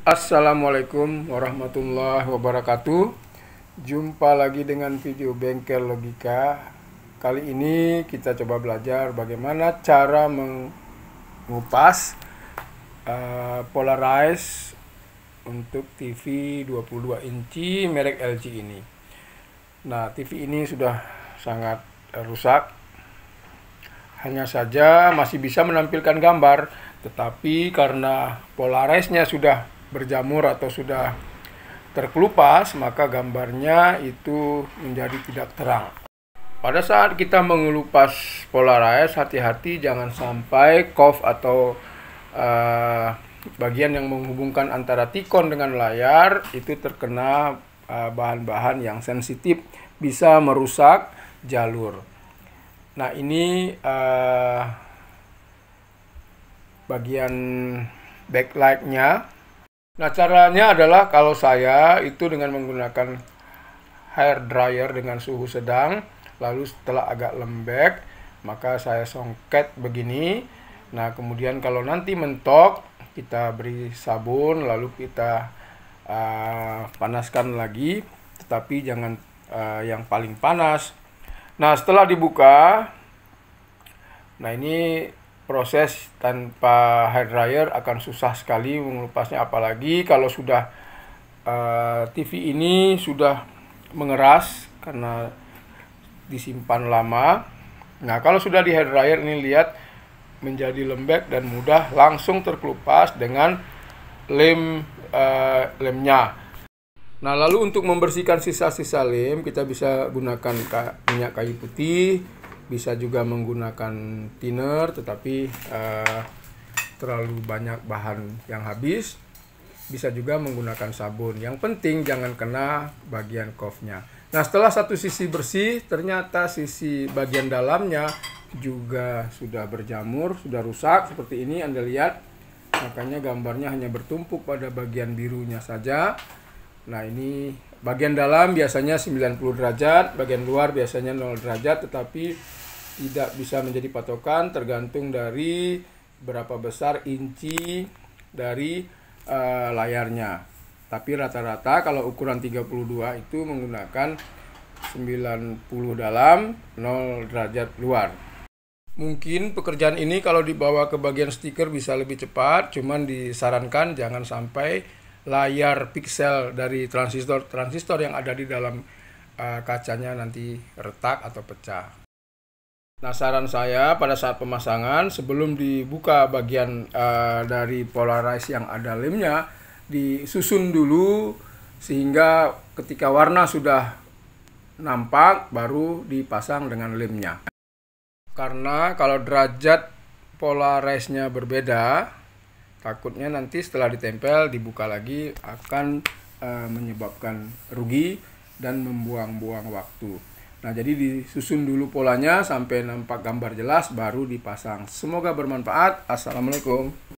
Assalamualaikum warahmatullahi wabarakatuh Jumpa lagi dengan video bengkel logika Kali ini kita coba belajar bagaimana cara mengupas uh, polarize untuk TV 22 inci merek LG ini Nah TV ini sudah sangat rusak hanya saja masih bisa menampilkan gambar tetapi karena polarize sudah berjamur atau sudah terkelupas, maka gambarnya itu menjadi tidak terang. Pada saat kita mengelupas polaris, hati-hati jangan sampai kof atau uh, bagian yang menghubungkan antara tikon dengan layar itu terkena eh, bahan-bahan uh, yang sensitif bisa merusak jalur. Nah ini uh, bagian backlightnya Nah caranya adalah kalau saya itu dengan menggunakan hair dryer dengan suhu sedang, lalu setelah agak lembek, maka saya songket begini. Nah kemudian kalau nanti mentok, kita beri sabun, lalu kita uh, panaskan lagi, tetapi jangan uh, yang paling panas. Nah setelah dibuka, nah ini proses tanpa hair dryer akan susah sekali mengelupasnya apalagi kalau sudah uh, eh, TV ini sudah mengeras karena disimpan lama. Nah, kalau sudah di hair dryer ini lihat menjadi lembek dan mudah langsung terkelupas dengan lem uh, lemnya. Nah, lalu untuk membersihkan sisa-sisa lem kita bisa gunakan minyak kayu putih bisa juga menggunakan thinner tetapi uh, terlalu banyak bahan yang habis bisa juga menggunakan sabun yang penting jangan kena bagian kofnya nah setelah satu sisi bersih ternyata sisi bagian dalamnya juga sudah berjamur sudah rusak seperti ini anda lihat makanya gambarnya hanya bertumpuk pada bagian birunya saja nah ini bagian dalam biasanya 90 derajat bagian luar biasanya 0 derajat tetapi tidak bisa menjadi patokan tergantung dari berapa besar inci dari uh, layarnya. Tapi rata-rata kalau ukuran 32 itu menggunakan 90 dalam, 0 derajat luar. Mungkin pekerjaan ini kalau dibawa ke bagian stiker bisa lebih cepat, cuman disarankan jangan sampai layar piksel dari transistor-transistor yang ada di dalam eh, kacanya nanti retak atau pecah. Nah, saran saya pada saat pemasangan sebelum dibuka bagian uh, dari polarize yang ada lemnya disusun dulu sehingga ketika warna sudah nampak baru dipasang dengan lemnya. Karena kalau derajat polarize-nya berbeda, takutnya nanti setelah ditempel dibuka lagi akan uh, menyebabkan rugi dan membuang-buang waktu. Nah, jadi disusun dulu polanya sampai nampak gambar jelas baru dipasang. Semoga bermanfaat. Assalamualaikum.